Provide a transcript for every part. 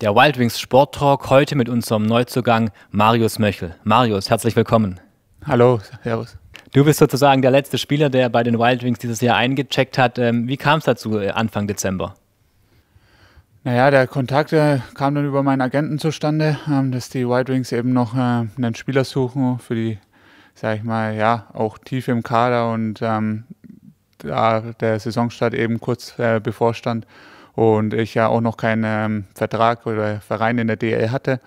Der Wild Wings Sport Talk heute mit unserem Neuzugang Marius Möchel. Marius, herzlich willkommen. Hallo, servus. Du bist sozusagen der letzte Spieler, der bei den Wild Wings dieses Jahr eingecheckt hat. Ähm, wie kam es dazu äh, Anfang Dezember? Naja, der Kontakt äh, kam dann über meinen Agenten zustande, ähm, dass die Wild Wings eben noch äh, einen Spieler suchen für die, sag ich mal, ja, auch tief im Kader und ähm, da der Saisonstart eben kurz äh, bevorstand und ich ja auch noch keinen ähm, Vertrag oder Verein in der DL hatte,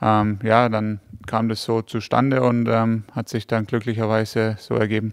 ähm, ja, dann kam das so zustande und ähm, hat sich dann glücklicherweise so ergeben.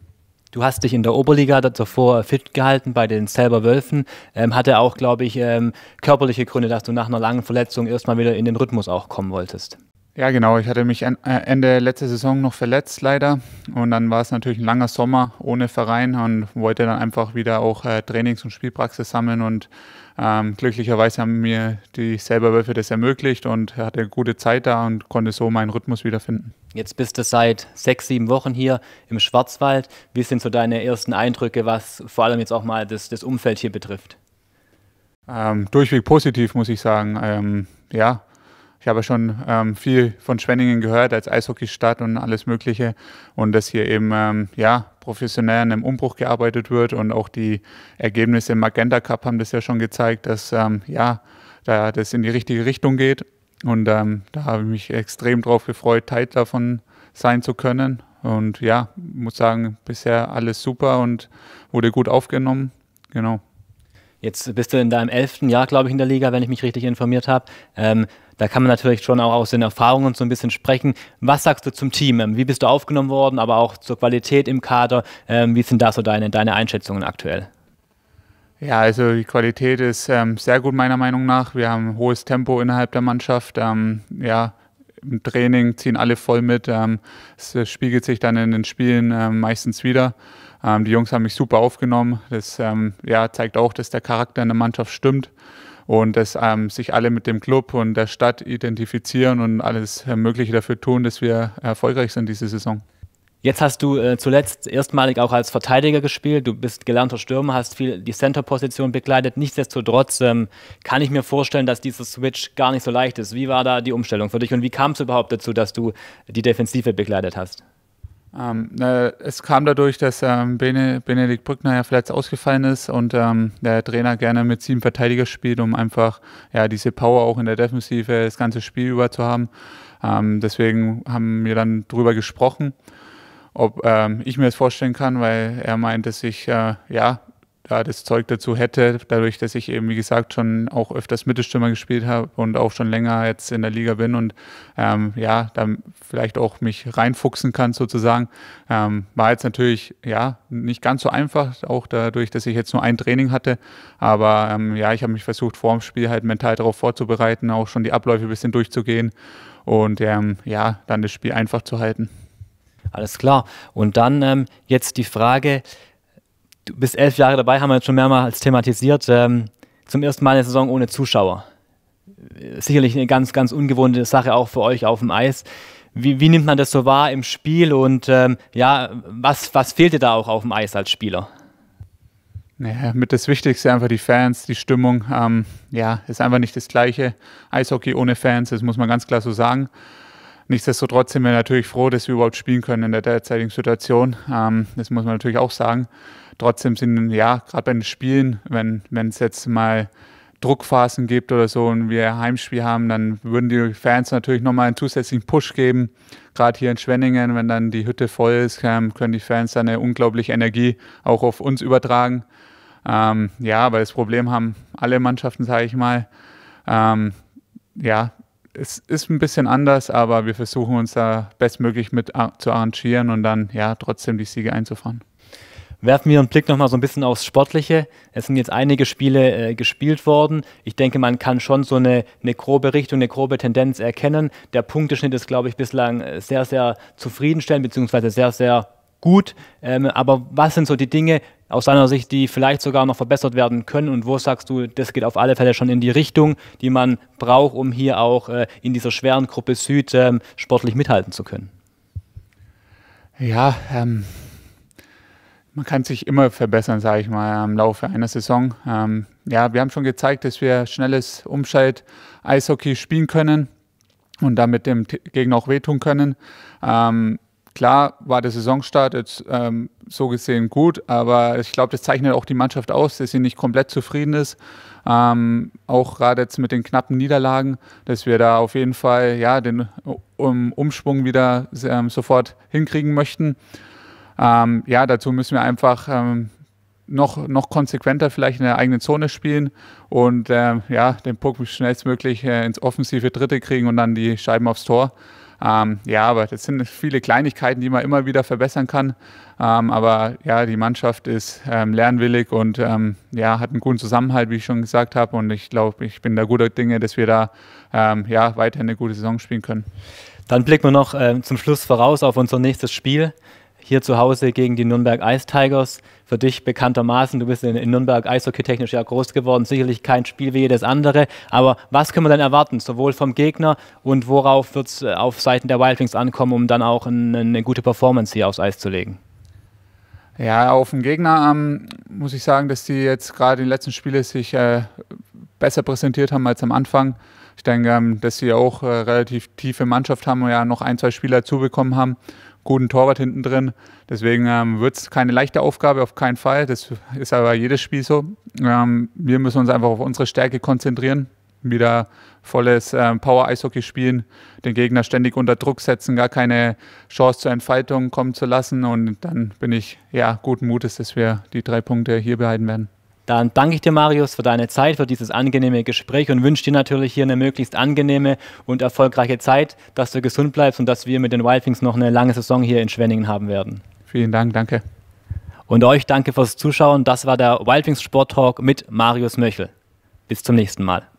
Du hast dich in der Oberliga davor fit gehalten bei den Selber Wölfen. Ähm, hatte auch, glaube ich, ähm, körperliche Gründe, dass du nach einer langen Verletzung erstmal wieder in den Rhythmus auch kommen wolltest. Ja, genau. Ich hatte mich äh, Ende letzter Saison noch verletzt, leider. Und dann war es natürlich ein langer Sommer ohne Verein und wollte dann einfach wieder auch äh, Trainings- und Spielpraxis sammeln. Und ähm, glücklicherweise haben mir die Selberwölfe das ermöglicht und hatte gute Zeit da und konnte so meinen Rhythmus wiederfinden. Jetzt bist du seit sechs, sieben Wochen hier im Schwarzwald. Wie sind so deine ersten Eindrücke, was vor allem jetzt auch mal das, das Umfeld hier betrifft? Ähm, durchweg positiv, muss ich sagen. Ähm, ja ich habe schon ähm, viel von Schwenningen gehört als Eishockeystadt und alles Mögliche und dass hier eben ähm, ja, professionell an einem Umbruch gearbeitet wird und auch die Ergebnisse im Magenta Cup haben das ja schon gezeigt, dass ähm, ja, da das in die richtige Richtung geht und ähm, da habe ich mich extrem drauf gefreut, Teil davon sein zu können und ja, muss sagen, bisher alles super und wurde gut aufgenommen, genau. Jetzt bist du in deinem elften Jahr, glaube ich, in der Liga, wenn ich mich richtig informiert habe. Ähm, da kann man natürlich schon auch aus den Erfahrungen so ein bisschen sprechen. Was sagst du zum Team? Ähm, wie bist du aufgenommen worden, aber auch zur Qualität im Kader? Ähm, wie sind da so deine, deine Einschätzungen aktuell? Ja, also die Qualität ist ähm, sehr gut meiner Meinung nach. Wir haben hohes Tempo innerhalb der Mannschaft. Ähm, ja, im Training ziehen alle voll mit. Ähm, es spiegelt sich dann in den Spielen meistens wieder. Ähm, die Jungs haben mich super aufgenommen. Das ähm, ja, zeigt auch, dass der Charakter in der Mannschaft stimmt und dass ähm, sich alle mit dem Club und der Stadt identifizieren und alles äh, Mögliche dafür tun, dass wir erfolgreich sind diese Saison. Jetzt hast du äh, zuletzt erstmalig auch als Verteidiger gespielt. Du bist gelernter Stürmer, hast viel die Center-Position begleitet. Nichtsdestotrotz ähm, kann ich mir vorstellen, dass dieser Switch gar nicht so leicht ist. Wie war da die Umstellung für dich und wie kam es überhaupt dazu, dass du die Defensive begleitet hast? Ähm, äh, es kam dadurch, dass ähm, Bene, Benedikt Brückner ja verletzt ausgefallen ist und ähm, der Trainer gerne mit sieben Verteidiger spielt, um einfach ja, diese Power auch in der Defensive das ganze Spiel über zu haben. Ähm, deswegen haben wir dann darüber gesprochen, ob ähm, ich mir das vorstellen kann, weil er meint, dass ich äh, ja da das Zeug dazu hätte, dadurch, dass ich eben, wie gesagt, schon auch öfters Mittelstürmer gespielt habe und auch schon länger jetzt in der Liga bin und ähm, ja, dann vielleicht auch mich reinfuchsen kann sozusagen. Ähm, war jetzt natürlich, ja, nicht ganz so einfach, auch dadurch, dass ich jetzt nur ein Training hatte, aber ähm, ja, ich habe mich versucht, vor dem Spiel halt mental darauf vorzubereiten, auch schon die Abläufe ein bisschen durchzugehen und ähm, ja, dann das Spiel einfach zu halten. Alles klar. Und dann ähm, jetzt die Frage, du bist elf Jahre dabei, haben wir jetzt schon mehrmals thematisiert. Ähm, zum ersten Mal eine Saison ohne Zuschauer. Sicherlich eine ganz, ganz ungewohnte Sache auch für euch auf dem Eis. Wie, wie nimmt man das so wahr im Spiel und ähm, ja, was, was fehlte da auch auf dem Eis als Spieler? Naja, mit das Wichtigste einfach die Fans, die Stimmung. Ähm, ja, ist einfach nicht das Gleiche. Eishockey ohne Fans, das muss man ganz klar so sagen. Nichtsdestotrotz sind wir natürlich froh, dass wir überhaupt spielen können in der derzeitigen Situation. Ähm, das muss man natürlich auch sagen. Trotzdem sind, ja, gerade bei den Spielen, wenn es jetzt mal Druckphasen gibt oder so und wir Heimspiel haben, dann würden die Fans natürlich nochmal einen zusätzlichen Push geben. Gerade hier in Schwenningen, wenn dann die Hütte voll ist, ähm, können die Fans dann eine unglaubliche Energie auch auf uns übertragen. Ähm, ja, aber das Problem haben alle Mannschaften, sage ich mal. Ähm, ja, es ist ein bisschen anders, aber wir versuchen uns da bestmöglich mit zu arrangieren und dann ja trotzdem die Siege einzufahren. Werfen wir einen Blick nochmal so ein bisschen aufs Sportliche. Es sind jetzt einige Spiele äh, gespielt worden. Ich denke, man kann schon so eine, eine grobe Richtung, eine grobe Tendenz erkennen. Der Punkteschnitt ist, glaube ich, bislang äh, sehr, sehr zufriedenstellend, beziehungsweise sehr, sehr gut. Ähm, aber was sind so die Dinge aus deiner Sicht, die vielleicht sogar noch verbessert werden können? Und wo sagst du, das geht auf alle Fälle schon in die Richtung, die man braucht, um hier auch äh, in dieser schweren Gruppe Süd ähm, sportlich mithalten zu können? Ja, ähm, man kann sich immer verbessern, sage ich mal, im Laufe einer Saison. Ähm, ja, wir haben schon gezeigt, dass wir schnelles Umschalt-Eishockey spielen können und damit dem Gegner auch wehtun können. Ähm, klar war der Saisonstart jetzt ähm, so gesehen gut, aber ich glaube, das zeichnet auch die Mannschaft aus, dass sie nicht komplett zufrieden ist. Ähm, auch gerade jetzt mit den knappen Niederlagen, dass wir da auf jeden Fall ja, den um Umschwung wieder ähm, sofort hinkriegen möchten. Ähm, ja, dazu müssen wir einfach ähm, noch, noch konsequenter vielleicht in der eigenen Zone spielen und äh, ja, den Puck schnellstmöglich äh, ins offensive Dritte kriegen und dann die Scheiben aufs Tor. Ähm, ja, aber das sind viele Kleinigkeiten, die man immer wieder verbessern kann. Ähm, aber ja, die Mannschaft ist ähm, lernwillig und ähm, ja, hat einen guten Zusammenhalt, wie ich schon gesagt habe. Und ich glaube, ich bin da guter Dinge, dass wir da ähm, ja, weiterhin eine gute Saison spielen können. Dann blicken wir noch ähm, zum Schluss voraus auf unser nächstes Spiel hier zu Hause gegen die Nürnberg Ice Tigers. Für dich bekanntermaßen, du bist in, in Nürnberg eishockeytechnisch ja groß geworden, sicherlich kein Spiel wie jedes andere. Aber was können wir denn erwarten, sowohl vom Gegner und worauf wird es äh, auf Seiten der Wildlings ankommen, um dann auch ein, eine gute Performance hier aufs Eis zu legen? Ja, auf den Gegner ähm, muss ich sagen, dass die jetzt gerade in den letzten Spielen sich äh, besser präsentiert haben als am Anfang. Ich denke, ähm, dass sie auch äh, relativ tiefe Mannschaft haben und ja noch ein, zwei Spieler zubekommen haben guten Torwart hinten drin. Deswegen ähm, wird es keine leichte Aufgabe, auf keinen Fall. Das ist aber jedes Spiel so. Ähm, wir müssen uns einfach auf unsere Stärke konzentrieren. Wieder volles ähm, Power-Eishockey spielen, den Gegner ständig unter Druck setzen, gar keine Chance zur Entfaltung kommen zu lassen. Und dann bin ich ja guten Mutes, dass wir die drei Punkte hier behalten werden. Dann danke ich dir, Marius, für deine Zeit, für dieses angenehme Gespräch und wünsche dir natürlich hier eine möglichst angenehme und erfolgreiche Zeit, dass du gesund bleibst und dass wir mit den Wildfings noch eine lange Saison hier in Schwenningen haben werden. Vielen Dank, danke. Und euch danke fürs Zuschauen. Das war der Wildwings Sport Talk mit Marius Möchel. Bis zum nächsten Mal.